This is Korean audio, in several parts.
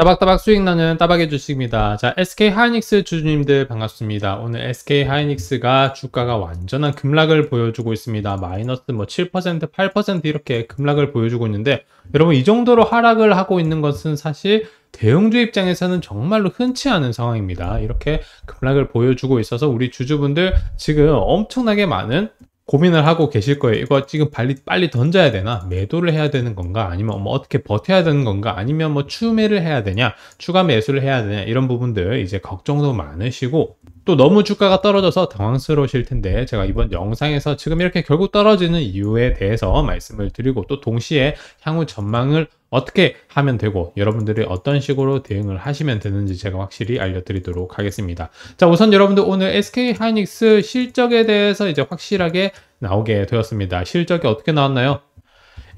따박따박 수익 나는 따박의 주식입니다. 자, SK 하이닉스 주주님들 반갑습니다. 오늘 SK 하이닉스가 주가가 완전한 급락을 보여주고 있습니다. 마이너스 뭐 7%, 8% 이렇게 급락을 보여주고 있는데 여러분 이 정도로 하락을 하고 있는 것은 사실 대형주 입장에서는 정말로 흔치 않은 상황입니다. 이렇게 급락을 보여주고 있어서 우리 주주분들 지금 엄청나게 많은 고민을 하고 계실 거예요. 이거 지금 빨리, 빨리 던져야 되나? 매도를 해야 되는 건가? 아니면 뭐 어떻게 버텨야 되는 건가? 아니면 뭐 추매를 해야 되냐? 추가 매수를 해야 되냐? 이런 부분들 이제 걱정도 많으시고 또 너무 주가가 떨어져서 당황스러우실 텐데 제가 이번 영상에서 지금 이렇게 결국 떨어지는 이유에 대해서 말씀을 드리고 또 동시에 향후 전망을 어떻게 하면 되고 여러분들이 어떤 식으로 대응을 하시면 되는지 제가 확실히 알려드리도록 하겠습니다. 자 우선 여러분들 오늘 SK 하이닉스 실적에 대해서 이제 확실하게 나오게 되었습니다. 실적이 어떻게 나왔나요?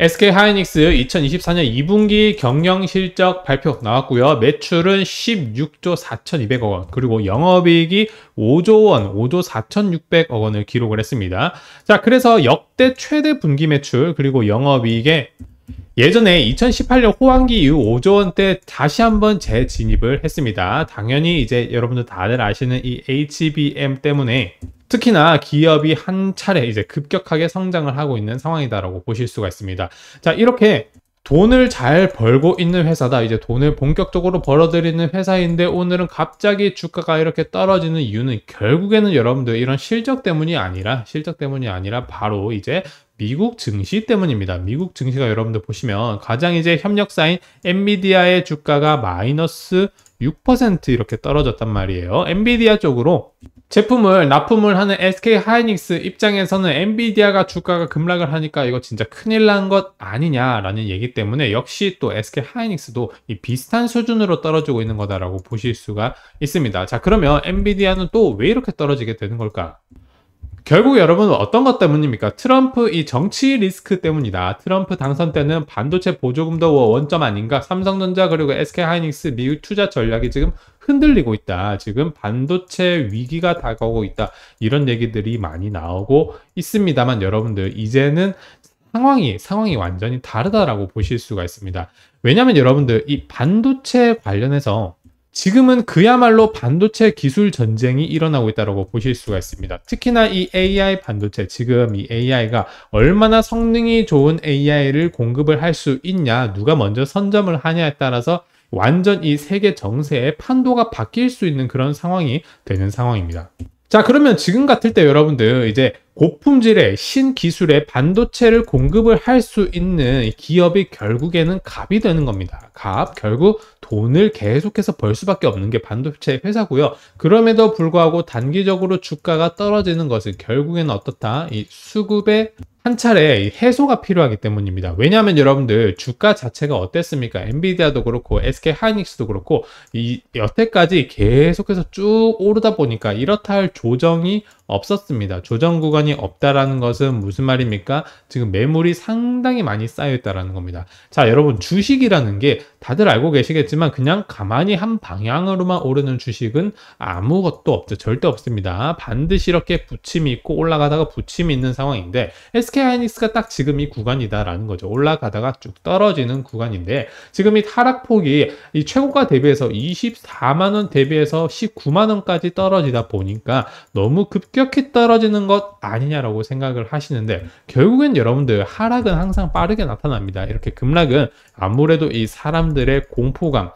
SK 하이닉스 2024년 2분기 경영 실적 발표 나왔고요. 매출은 16조 4,200억 원, 그리고 영업이익이 5조 원, 5조 4,600억 원을 기록을 했습니다. 자, 그래서 역대 최대 분기 매출 그리고 영업이익에 예전에 2018년 호황기 이후 5조 원대 다시 한번 재진입을 했습니다. 당연히 이제 여러분들 다들 아시는 이 HBM 때문에 특히나 기업이 한 차례 이제 급격하게 성장을 하고 있는 상황이다라고 보실 수가 있습니다. 자, 이렇게 돈을 잘 벌고 있는 회사다. 이제 돈을 본격적으로 벌어들이는 회사인데 오늘은 갑자기 주가가 이렇게 떨어지는 이유는 결국에는 여러분들 이런 실적 때문이 아니라 실적 때문이 아니라 바로 이제 미국 증시 때문입니다. 미국 증시가 여러분들 보시면 가장 이제 협력사인 엔비디아의 주가가 마이너스 6% 이렇게 떨어졌단 말이에요. 엔비디아 쪽으로 제품을 납품을 하는 SK 하이닉스 입장에서는 엔비디아가 주가가 급락을 하니까 이거 진짜 큰일 난 것 아니냐라는 얘기 때문에 역시 또 SK 하이닉스도 이 비슷한 수준으로 떨어지고 있는 거다라고 보실 수가 있습니다. 자, 그러면 엔비디아는 또 왜 이렇게 떨어지게 되는 걸까? 결국 여러분 어떤 것 때문입니까? 트럼프 이 정치 리스크 때문이다. 트럼프 당선 때는 반도체 보조금도 원점 아닌가? 삼성전자 그리고 SK하이닉스 미국 투자 전략이 지금 흔들리고 있다. 지금 반도체 위기가 다가오고 있다. 이런 얘기들이 많이 나오고 있습니다만 여러분들 이제는 상황이 상황이 완전히 다르다라고 보실 수가 있습니다. 왜냐하면 여러분들 이 반도체 관련해서 지금은 그야말로 반도체 기술 전쟁이 일어나고 있다고 보실 수가 있습니다. 특히나 이 AI 반도체, 지금 이 AI가 얼마나 성능이 좋은 AI를 공급을 할 수 있냐, 누가 먼저 선점을 하냐에 따라서 완전 이 세계 정세의 판도가 바뀔 수 있는 그런 상황이 되는 상황입니다. 자 그러면 지금 같을 때 여러분들 이제 고품질의 신기술의 반도체를 공급을 할 수 있는 기업이 결국에는 갑이 되는 겁니다. 갑, 결국 돈을 계속해서 벌 수밖에 없는 게 반도체 회사고요. 그럼에도 불구하고 단기적으로 주가가 떨어지는 것은 결국에는 어떻다? 이 수급의 한 차례 해소가 필요하기 때문입니다. 왜냐하면 여러분들 주가 자체가 어땠습니까? 엔비디아도 그렇고 SK 하이닉스도 그렇고 이 여태까지 계속해서 쭉 오르다 보니까 이렇다 할 조정이 없었습니다. 조정 구간이 없다라는 것은 무슨 말입니까? 지금 매물이 상당히 많이 쌓여 있다라는 겁니다. 자, 여러분 주식이라는 게 다들 알고 계시겠지만 그냥 가만히 한 방향으로만 오르는 주식은 아무것도 없죠. 절대 없습니다. 반드시 이렇게 부침이 있고 올라가다가 부침이 있는 상황인데 SK 하이닉스가 딱 지금 이 구간이다라는 거죠. 올라가다가 쭉 떨어지는 구간인데 지금 이 하락폭이 이 최고가 대비해서 24만 원 대비해서 19만 원까지 떨어지다 보니까 너무 급격 급격히 떨어지는 것 아니냐라고 생각을 하시는데 음. 결국엔 여러분들 하락은 항상 빠르게 나타납니다. 이렇게 급락은 아무래도 이 사람들의 공포감,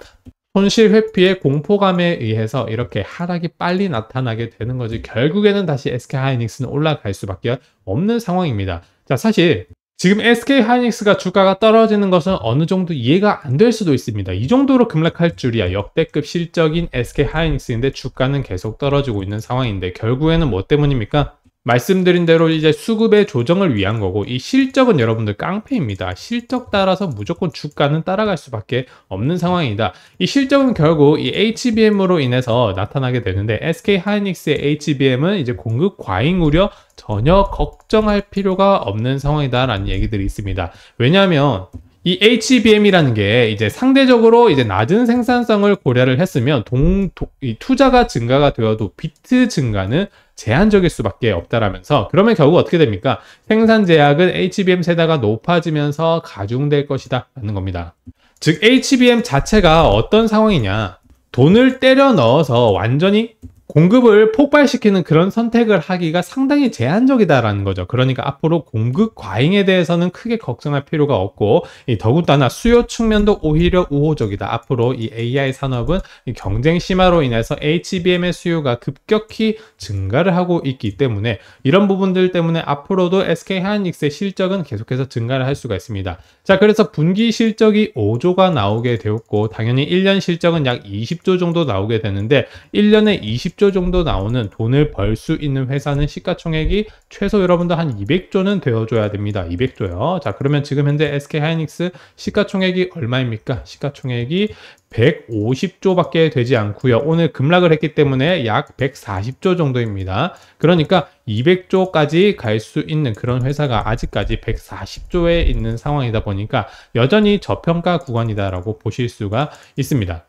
손실 회피의 공포감에 의해서 이렇게 하락이 빨리 나타나게 되는 거지 결국에는 다시 SK하이닉스는 올라갈 수밖에 없는 상황입니다. 자 사실 지금 SK 하이닉스가 주가가 떨어지는 것은 어느 정도 이해가 안 될 수도 있습니다. 이 정도로 급락할 줄이야. 역대급 실적인 SK 하이닉스인데 주가는 계속 떨어지고 있는 상황인데 결국에는 뭐 때문입니까? 말씀드린 대로 이제 수급의 조정을 위한 거고 이 실적은 여러분들 깡패입니다. 실적 따라서 무조건 주가는 따라갈 수밖에 없는 상황이다. 이 실적은 결국 이 HBM으로 인해서 나타나게 되는데 SK 하이닉스의 HBM은 이제 공급 과잉 우려 전혀 걱정할 필요가 없는 상황이다라는 얘기들이 있습니다. 왜냐하면 이 HBM이라는 게 이제 상대적으로 이제 낮은 생산성을 고려를 했으면 동, 도, 이 투자가 증가가 되어도 비트 증가는 제한적일 수밖에 없다라면서 그러면 결국 어떻게 됩니까? 생산 제약은 HBM 세대가 높아지면서 가중될 것이다 라는 겁니다. 즉 HBM 자체가 어떤 상황이냐 돈을 때려 넣어서 완전히 공급을 폭발시키는 그런 선택을 하기가 상당히 제한적이다라는 거죠. 그러니까 앞으로 공급 과잉에 대해서는 크게 걱정할 필요가 없고 더군다나 수요 측면도 오히려 우호적이다. 앞으로 이 AI 산업은 이 경쟁 심화로 인해서 HBM의 수요가 급격히 증가를 하고 있기 때문에 이런 부분들 때문에 앞으로도 SK 하이닉스의 실적은 계속해서 증가를 할 수가 있습니다. 자, 그래서 분기 실적이 5조가 나오게 되었고 당연히 1년 실적은 약 20조 정도 나오게 되는데 1년에 20조 10조 정도 나오는 돈을 벌 수 있는 회사는 시가총액이 최소 여러분도한 200조는 되어줘야 됩니다. 200조요. 자 그러면 지금 현재 SK 하이닉스 시가총액이 얼마입니까? 시가총액이 150조밖에 되지 않고요. 오늘 급락을 했기 때문에 약 140조 정도입니다. 그러니까 200조까지 갈 수 있는 그런 회사가 아직까지 140조에 있는 상황이다 보니까 여전히 저평가 구간이다라고 보실 수가 있습니다.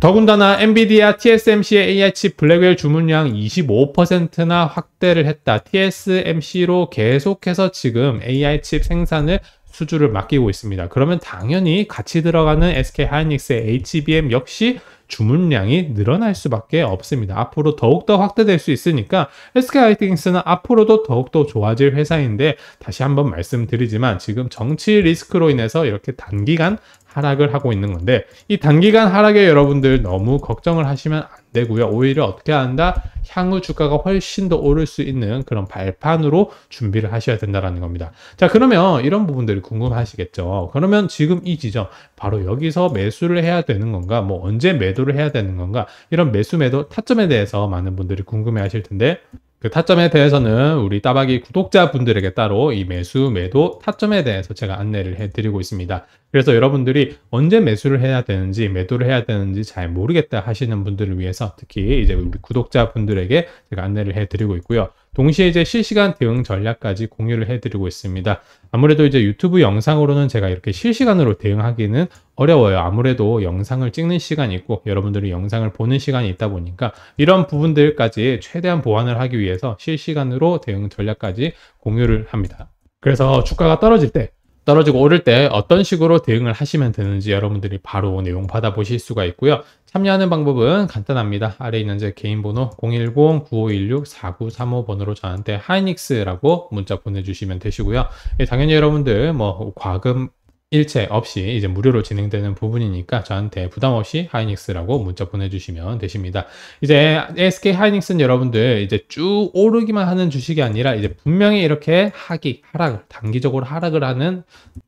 더군다나 엔비디아 TSMC의 AI칩 블랙웰 주문량 25%나 확대를 했다. TSMC로 계속해서 지금 AI칩 생산을 수주를 맡기고 있습니다. 그러면 당연히 같이 들어가는 SK 하이닉스의 HBM 역시 주문량이 늘어날 수밖에 없습니다. 앞으로 더욱더 확대될 수 있으니까 SK 하이팅스는 앞으로도 더욱더 좋아질 회사인데 다시 한번 말씀드리지만 지금 정치 리스크로 인해서 이렇게 단기간 하락을 하고 있는 건데 이 단기간 하락에 여러분들 너무 걱정을 하시면 안 되고요. 오히려 어떻게 한다? 향후 주가가 훨씬 더 오를 수 있는 그런 발판으로 준비를 하셔야 된다라는 겁니다. 자, 그러면 이런 부분들이 궁금하시겠죠. 그러면 지금 이 지점 바로 여기서 매수를 해야 되는 건가? 뭐 언제 매도를 해야 되는 건가? 이런 매수 매도 타점에 대해서 많은 분들이 궁금해 하실 텐데 그 타점에 대해서는 우리 따박이 구독자분들에게 따로 이 매수, 매도, 타점에 대해서 제가 안내를 해드리고 있습니다. 그래서 여러분들이 언제 매수를 해야 되는지, 매도를 해야 되는지 잘 모르겠다 하시는 분들을 위해서 특히 이제 우리 구독자분들에게 제가 안내를 해드리고 있고요. 동시에 이제 실시간 대응 전략까지 공유를 해드리고 있습니다. 아무래도 이제 유튜브 영상으로는 제가 이렇게 실시간으로 대응하기는 어려워요. 아무래도 영상을 찍는 시간이 있고 여러분들이 영상을 보는 시간이 있다 보니까 이런 부분들까지 최대한 보완을 하기 위해서 실시간으로 대응 전략까지 공유를 합니다. 그래서 주가가 떨어질 때 떨어지고 오를 때 어떤 식으로 대응을 하시면 되는지 여러분들이 바로 내용 받아보실 수가 있고요. 참여하는 방법은 간단합니다. 아래 있는 제 개인 번호 010-9516-4935번으로 저한테 하이닉스라고 문자 보내주시면 되시고요. 예, 당연히 여러분들 뭐 과금 일체 없이 이제 무료로 진행되는 부분이니까 저한테 부담 없이 하이닉스라고 문자 보내주시면 되십니다. 이제 SK 하이닉스는 여러분들 이제 쭉 오르기만 하는 주식이 아니라 이제 분명히 이렇게 하기 하락을 단기적으로 하락을 하는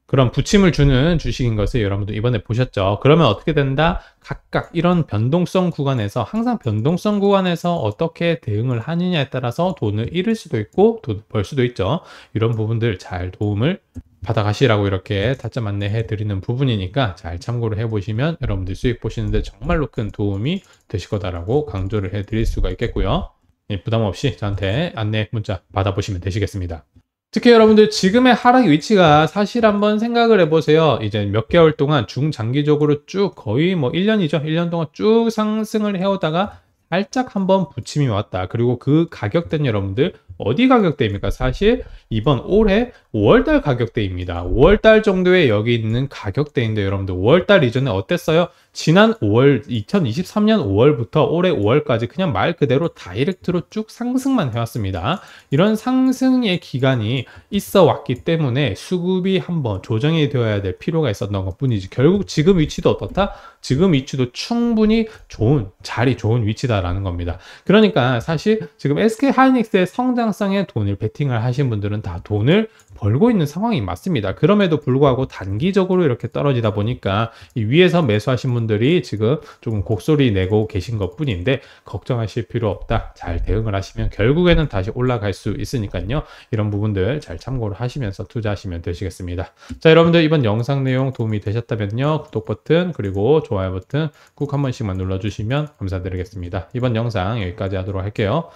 그런 부침을 주는 주식인 것을 여러분도 이번에 보셨죠. 그러면 어떻게 된다? 각각 이런 변동성 구간에서 항상 변동성 구간에서 어떻게 대응을 하느냐에 따라서 돈을 잃을 수도 있고 돈벌 수도 있죠. 이런 부분들 잘 도움을 받아가시라고 이렇게 타점 안내해 드리는 부분이니까 잘 참고를 해 보시면 여러분들 수익 보시는데 정말로 큰 도움이 되실 거다라고 강조를 해 드릴 수가 있겠고요 예, 부담 없이 저한테 안내 문자 받아보시면 되시겠습니다 특히 여러분들 지금의 하락 위치가 사실 한번 생각을 해보세요. 이제 몇 개월 동안 중장기적으로 쭉 거의 뭐 1년이죠. 1년 동안 쭉 상승을 해오다가 살짝 한번 부침이 왔다. 그리고 그 가격대는 여러분들 어디 가격대입니까? 사실 이번 올해 5월달 가격대입니다. 5월달 정도에 여기 있는 가격대인데 여러분들 5월달 이전에 어땠어요? 지난 5월 2023년 5월부터 올해 5월까지 그냥 말 그대로 다이렉트로 쭉 상승만 해왔습니다. 이런 상승의 기간이 있어 왔기 때문에 수급이 한번 조정이 되어야 될 필요가 있었던 것 뿐이지 결국 지금 위치도 어떻다? 지금 위치도 충분히 좋은 자리 좋은 위치다라는 겁니다. 그러니까 사실 지금 SK 하이닉스의 성장 상당성의 돈을 베팅을 하신 분들은 다 돈을 벌고 있는 상황이 맞습니다. 그럼에도 불구하고 단기적으로 이렇게 떨어지다 보니까 위에서 매수하신 분들이 지금 조금 곡소리 내고 계신 것 뿐인데 걱정하실 필요 없다. 잘 대응을 하시면 결국에는 다시 올라갈 수 있으니까요. 이런 부분들 잘 참고를 하시면서 투자하시면 되시겠습니다. 자 여러분들 이번 영상 내용 도움이 되셨다면요. 구독 버튼 그리고 좋아요 버튼 꾹 한 번씩만 눌러주시면 감사드리겠습니다. 이번 영상 여기까지 하도록 할게요.